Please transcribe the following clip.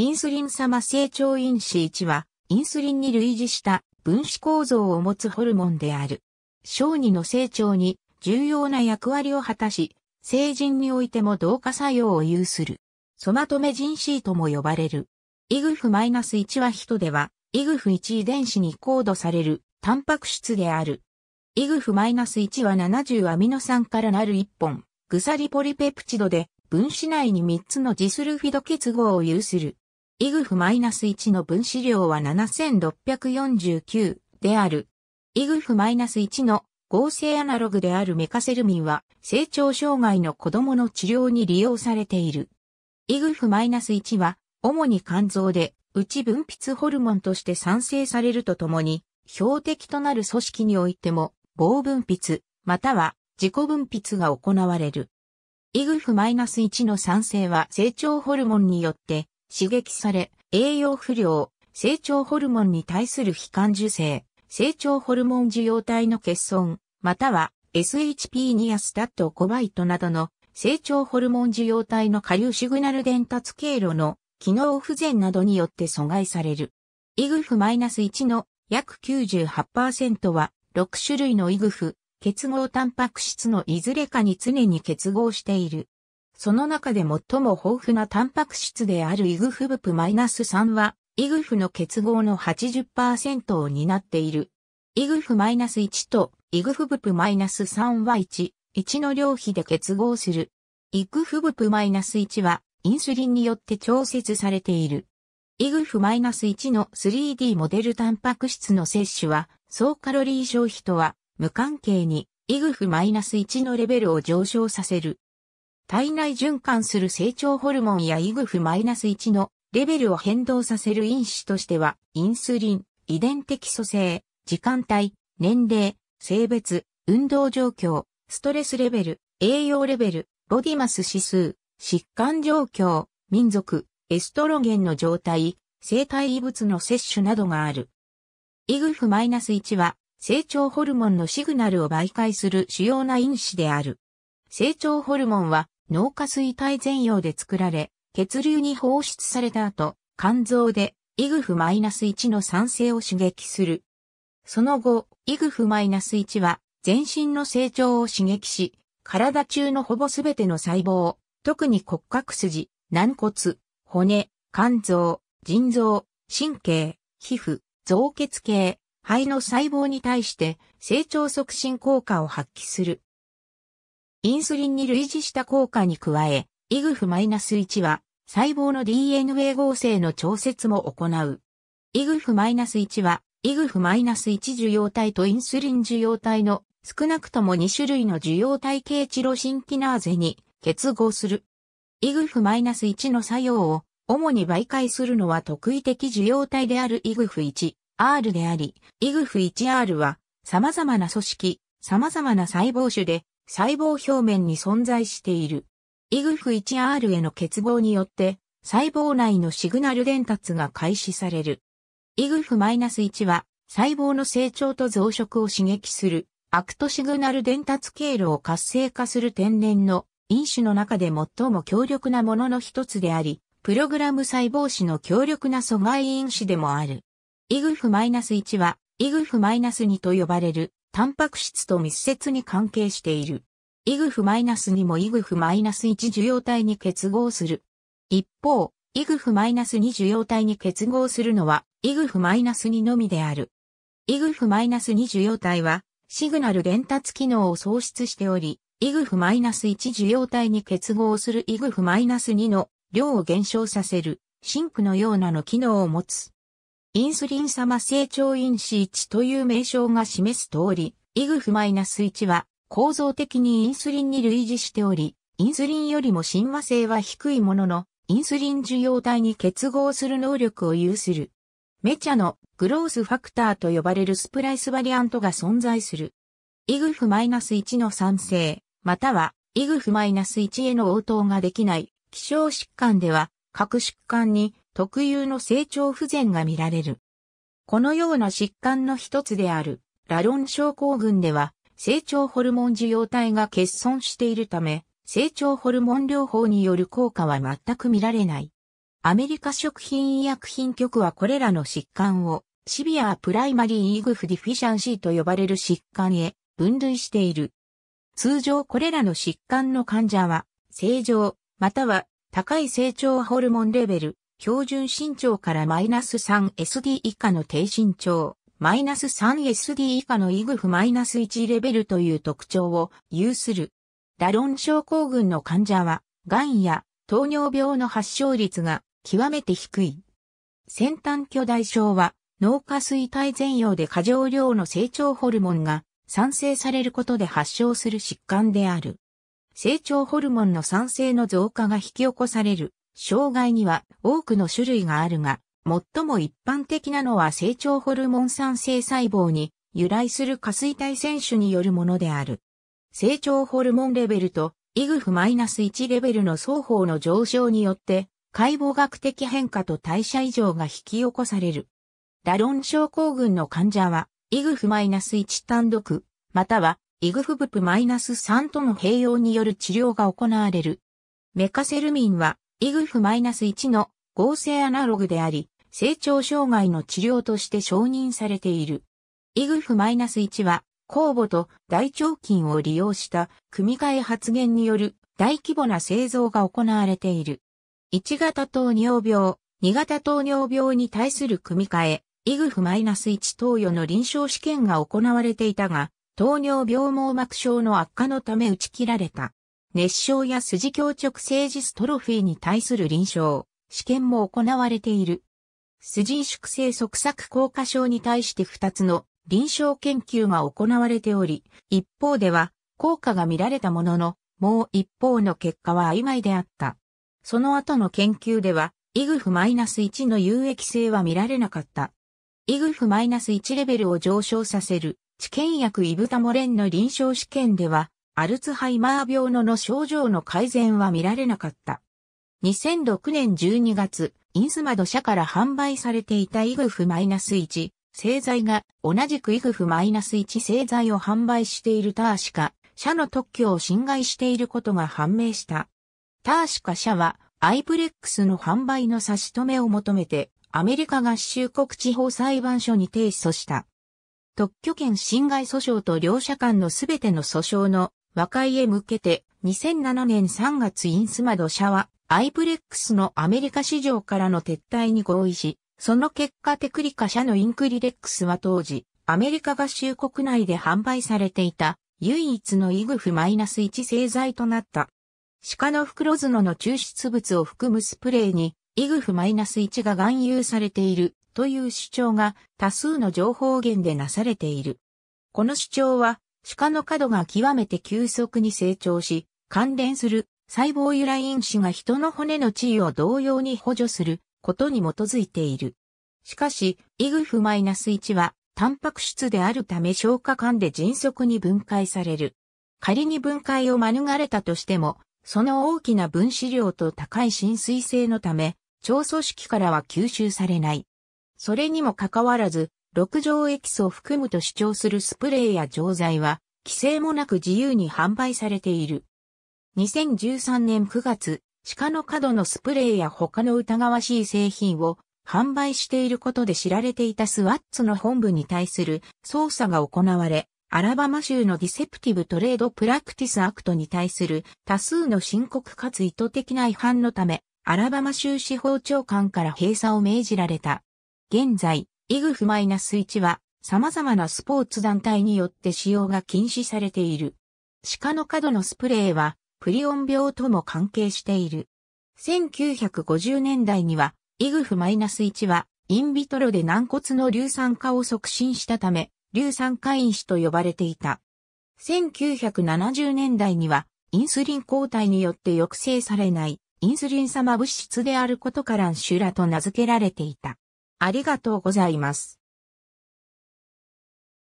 インスリン様成長因子1は、インスリンに類似した分子構造を持つホルモンである。小児の成長に重要な役割を果たし、成人においても同化作用を有する。ソマトメジンーとも呼ばれる。イグフ -1 は人では、イグフ1遺伝子にコードされる、タンパク質である。イグフ -1 は70アミノ酸からなる1本、グサリポリペプチドで、分子内に3つのジスルフィド結合を有する。イグフ -1 の分子量は7649である。イグフ -1 の合成アナログであるメカセルミンは成長障害の子供の治療に利用されている。イグフ -1 は主に肝臓で内分泌ホルモンとして産生されるとともに標的となる組織においても棒分泌または自己分泌が行われる。イグフ -1 の産生は成長ホルモンによって刺激され、栄養不良、成長ホルモンに対する悲観受精、成長ホルモン受容体の欠損、または s h p ニアスタットコバイトなどの成長ホルモン受容体の下流シグナル伝達経路の機能不全などによって阻害される。イグフマイナス -1 の約98%は6種類のイグフ、結合タンパク質のいずれかに常に結合している。その中で最も豊富なタンパク質であるイグフブプマイナス -3 は、イグフの結合の80%を担っている。イグフマイナス -1 とイグフブプマイナス -3 は1、1の量比で結合する。イグフブプマイナス -1 は、インスリンによって調節されている。イグフマイナス -1 の 3D モデルタンパク質の摂取は、総カロリー消費とは無関係に、イグフマイナス -1 のレベルを上昇させる。体内循環する成長ホルモンやイグフ -1 のレベルを変動させる因子としては、インスリン、遺伝的組成、時間帯、年齢、性別、運動状況、ストレスレベル、栄養レベル、ボディマス指数、疾患状況、民族、エストロゲンの状態、生体異物の摂取などがある。イグフ -1 は成長ホルモンのシグナルを媒介する主要な因子である。成長ホルモンは脳下垂体前葉で作られ、血流に放出された後、肝臓でイグフ -1 の酸性を刺激する。その後、イグフ -1 は全身の成長を刺激し、体中のほぼすべての細胞、特に骨格筋、軟骨、骨、肝臓、腎臓、神経、皮膚、造血系、肺の細胞に対して成長促進効果を発揮する。インスリンに類似した効果に加え、イグフ -1 は細胞の DNA 合成の調節も行う。イグフ -1 は、イグフ -1 受容体とインスリン受容体の少なくとも2種類の受容体系チロシンキナーゼに結合する。イグフ -1 の作用を主に媒介するのは特異的受容体であるイグフ 1R であり、イグフ 1R は様々な組織、様々な細胞種で細胞表面に存在している。イグフ 1R への欠乏によって、細胞内のシグナル伝達が開始される。イグフ -1 は、細胞の成長と増殖を刺激する、アクトシグナル伝達経路を活性化する天然の因子の中で最も強力なものの一つであり、プログラム細胞子の強力な阻害因子でもある。イグフ -1 は、イグフ -2 と呼ばれるタンパク質と密接に関係している。イグフ -2 もイグフ -1 受容体に結合する。一方、イグフ -2 受容体に結合するのは、イグフ -2 のみである。イグフ -2 受容体は、シグナル伝達機能を喪失しており、イグフ -1 受容体に結合するイグフ -2 の量を減少させる、シンクのようなの機能を持つ。インスリン様成長因子1という名称が示す通り、イグフマイナス -1 は構造的にインスリンに類似しており、インスリンよりも親和性は低いものの、インスリン受容体に結合する能力を有する。メチャのグロースファクターと呼ばれるスプライスバリアントが存在する。イグフマイナス -1 の酸性、またはイグフマイナス -1 への応答ができない希少疾患では、各疾患に特有の成長不全が見られる。このような疾患の一つである、ラロン症候群では、成長ホルモン受容体が欠損しているため、成長ホルモン療法による効果は全く見られない。アメリカ食品医薬品局はこれらの疾患を、シビアプライマリーイーグフディフィシャンシーと呼ばれる疾患へ分類している。通常これらの疾患の患者は、正常、または高い成長ホルモンレベル、標準身長からマイナス 3SD 以下の低身長、マイナス 3SD 以下のイグフマイナス1レベルという特徴を有する。ダロン症候群の患者は、癌や糖尿病の発症率が極めて低い。先端巨大症は、脳下垂体前葉で過剰量の成長ホルモンが産生されることで発症する疾患である。成長ホルモンの産生の増加が引き起こされる障害には多くの種類があるが、最も一般的なのは成長ホルモン酸性細胞に由来する下垂体選手によるものである。成長ホルモンレベルとイグフ -1 レベルの双方の上昇によって解剖学的変化と代謝異常が引き起こされる。ダロン症候群の患者はイグフ -1 単独、またはイグフブプ -3 との併用による治療が行われる。メカセルミンはイグフ -1 の合成アナログであり、成長障害の治療として承認されている。イグフ -1 は、酵母と大腸菌を利用した組み換え発現による大規模な製造が行われている。1型糖尿病、2型糖尿病に対する組み換え、イグフ -1 投与の臨床試験が行われていたが、糖尿病網膜症の悪化のため打ち切られた。熱症や筋強直性ジストロフィーに対する臨床、試験も行われている。筋萎縮性側索硬化症に対して2つの臨床研究が行われており、一方では効果が見られたものの、もう一方の結果は曖昧であった。その後の研究では、イグフマイナス -1 の有益性は見られなかった。イグフマイナス -1 レベルを上昇させる、治験薬イブタモレンの臨床試験では、アルツハイマー病のの症状の改善は見られなかった。2006年12月、インスマド社から販売されていたイグフマイナス -1 製剤が同じくイグフマイナス -1 製剤を販売しているターシカ、社の特許を侵害していることが判明した。ターシカ社はアイプレックスの販売の差し止めを求めてアメリカ合衆国地方裁判所に提訴した。特許権侵害訴訟と両社間のすべての訴訟の和解へ向けて2007年3月インスマド社はアイブレックスのアメリカ市場からの撤退に合意し、その結果テクリカ社のインクリレックスは当時、アメリカ合衆国内で販売されていた唯一のイグフマイナス -1 製剤となった。鹿の袋角の抽出物を含むスプレーにイグフマイナス -1 が含有されているという主張が多数の情報源でなされている。この主張は鹿の角が極めて急速に成長し、関連する細胞由来因子が人の骨の地位を同様に補助することに基づいている。しかし、イグフマイナス -1 は、タンパク質であるため消化管で迅速に分解される。仮に分解を免れたとしても、その大きな分子量と高い浸水性のため、腸組織からは吸収されない。それにもかかわらず、6条エキスを含むと主張するスプレーや錠剤は、規制もなく自由に販売されている。2013年9月、鹿の角のスプレーや他の疑わしい製品を販売していることで知られていたスワッツの本部に対する捜査が行われ、アラバマ州のディセプティブトレードプラクティスアクトに対する多数の深刻かつ意図的な違反のため、アラバマ州司法長官から閉鎖を命じられた。現在、イグフマイナス -1 は様々なスポーツ団体によって使用が禁止されている。鹿の角のスプレーはプリオン病とも関係している。1950年代にはイグフマイナス -1 はインビトロで軟骨の硫酸化を促進したため、硫酸化因子と呼ばれていた。1970年代にはインスリン抗体によって抑制されないインスリン様物質であることからシュラと名付けられていた。ありがとうございます。